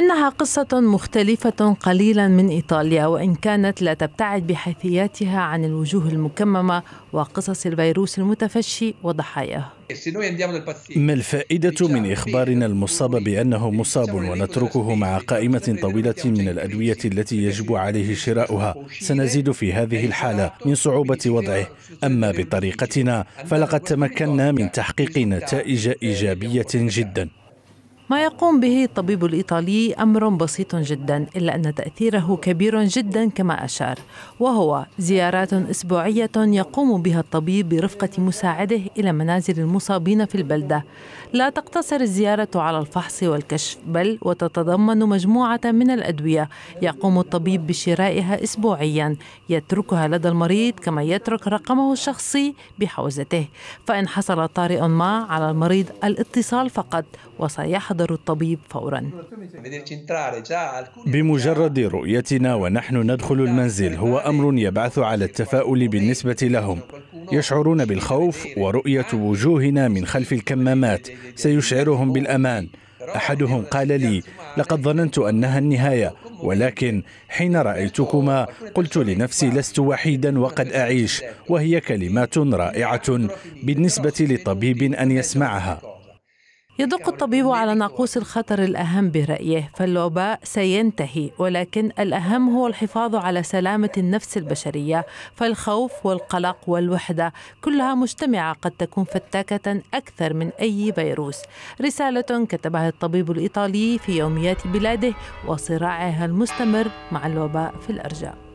إنها قصة مختلفة قليلا من إيطاليا وإن كانت لا تبتعد بحيثياتها عن الوجوه المكممة وقصص الفيروس المتفشي وضحاياه ما الفائدة من إخبارنا المصاب بأنه مصاب ونتركه مع قائمة طويلة من الأدوية التي يجب عليه شراؤها سنزيد في هذه الحالة من صعوبة وضعه أما بطريقتنا فلقد تمكنا من تحقيق نتائج إيجابية جدا ما يقوم به الطبيب الإيطالي أمر بسيط جدا إلا أن تأثيره كبير جدا كما أشار وهو زيارات أسبوعية يقوم بها الطبيب برفقة مساعده إلى منازل المصابين في البلدة لا تقتصر الزيارة على الفحص والكشف بل وتتضمن مجموعة من الأدوية يقوم الطبيب بشرائها أسبوعيا يتركها لدى المريض كما يترك رقمه الشخصي بحوزته فإن حصل طارئ ما على المريض الاتصال فقط وسيحضر يحضر الطبيب فورا بمجرد رؤيتنا ونحن ندخل المنزل هو أمر يبعث على التفاؤل بالنسبة لهم يشعرون بالخوف ورؤية وجوهنا من خلف الكمامات سيشعرهم بالأمان احدهم قال لي لقد ظننت انها النهايه ولكن حين رايتكما قلت لنفسي لست وحيدا وقد اعيش وهي كلمات رائعه بالنسبه لطبيب ان يسمعها يدق الطبيب على ناقوس الخطر الأهم برأيه فالوباء سينتهي ولكن الأهم هو الحفاظ على سلامة النفس البشرية فالخوف والقلق والوحدة كلها مجتمعة قد تكون فتاكة أكثر من أي فيروس رسالة كتبها الطبيب الإيطالي في يوميات بلاده وصراعها المستمر مع الوباء في الأرجاء